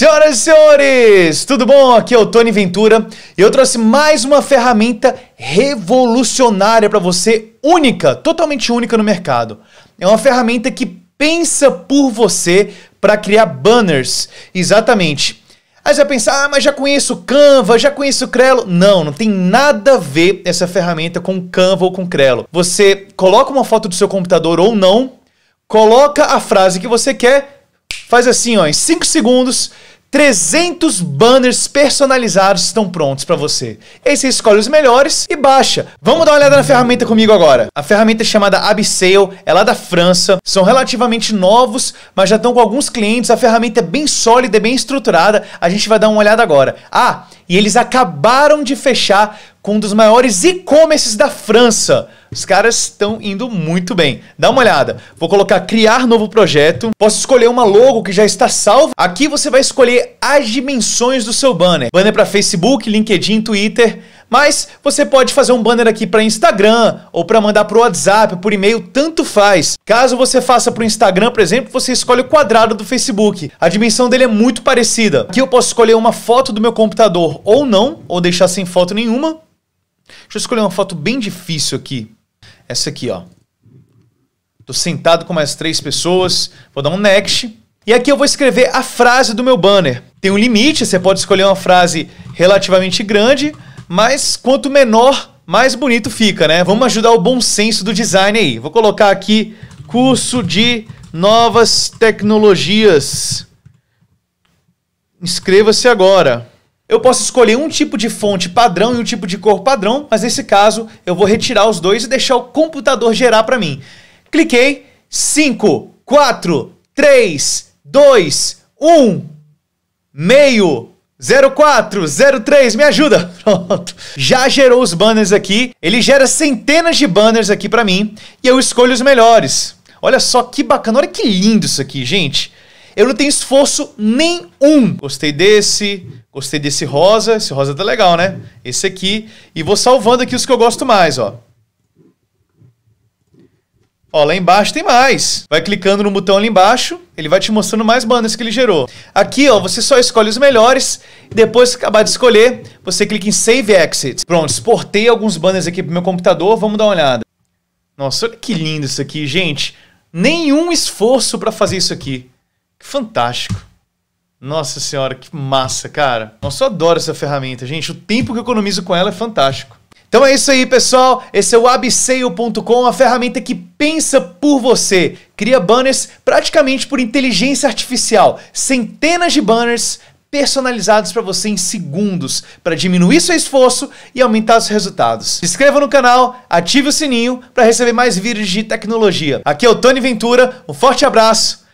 Senhoras e senhores, tudo bom? Aqui é o Tony Ventura e eu trouxe mais uma ferramenta revolucionária para você, única, totalmente única no mercado. É uma ferramenta que pensa por você para criar banners. Exatamente. Aí você vai pensar, ah, mas já conheço Canva, já conheço Crelo. Não, não tem nada a ver essa ferramenta com Canva ou com Crelo. Você coloca uma foto do seu computador ou não, coloca a frase que você quer Faz assim, ó, em 5 segundos, 300 banners personalizados estão prontos para você. E aí você escolhe os melhores e baixa. Vamos dar uma olhada na ferramenta comigo agora. A ferramenta é chamada Abseil, é lá da França, são relativamente novos, mas já estão com alguns clientes. A ferramenta é bem sólida, é bem estruturada. A gente vai dar uma olhada agora. Ah, e eles acabaram de fechar com um dos maiores e-commerces da França. Os caras estão indo muito bem. Dá uma olhada. Vou colocar criar novo projeto. Posso escolher uma logo que já está salva. Aqui você vai escolher as dimensões do seu banner. Banner para Facebook, LinkedIn, Twitter. Mas você pode fazer um banner aqui para Instagram ou para mandar para o WhatsApp, por e-mail, tanto faz. Caso você faça para o Instagram, por exemplo, você escolhe o quadrado do Facebook. A dimensão dele é muito parecida. Aqui eu posso escolher uma foto do meu computador ou não, ou deixar sem foto nenhuma. Deixa eu escolher uma foto bem difícil aqui. Essa aqui, ó. Tô sentado com mais três pessoas. Vou dar um next. E aqui eu vou escrever a frase do meu banner. Tem um limite, você pode escolher uma frase relativamente grande, mas quanto menor, mais bonito fica, né? Vamos ajudar o bom senso do design aí. Vou colocar aqui curso de novas tecnologias. Inscreva-se agora. Eu posso escolher um tipo de fonte padrão e um tipo de cor padrão, mas nesse caso eu vou retirar os dois e deixar o computador gerar para mim. Cliquei, 5, 4, 3, 2, 1, meio, 04, 03, me ajuda. Pronto. Já gerou os banners aqui. Ele gera centenas de banners aqui para mim e eu escolho os melhores. Olha só que bacana, olha que lindo isso aqui, gente. Eu não tenho esforço nenhum. Gostei desse, gostei desse rosa. Esse rosa tá legal, né? Esse aqui. E vou salvando aqui os que eu gosto mais, ó. Ó, lá embaixo tem mais. Vai clicando no botão ali embaixo, ele vai te mostrando mais banners que ele gerou. Aqui, ó, você só escolhe os melhores. Depois que acabar de escolher, você clica em Save Exit. Pronto, exportei alguns banners aqui pro meu computador, vamos dar uma olhada. Nossa, olha que lindo isso aqui, gente. Nenhum esforço para fazer isso aqui. Que fantástico. Nossa senhora, que massa, cara. Nossa, eu adoro essa ferramenta, gente. O tempo que eu economizo com ela é fantástico. Então é isso aí, pessoal. Esse é o abseio.com, a ferramenta que pensa por você. Cria banners praticamente por inteligência artificial. Centenas de banners personalizados para você em segundos, para diminuir seu esforço e aumentar os resultados. Se inscreva no canal, ative o sininho para receber mais vídeos de tecnologia. Aqui é o Tony Ventura. Um forte abraço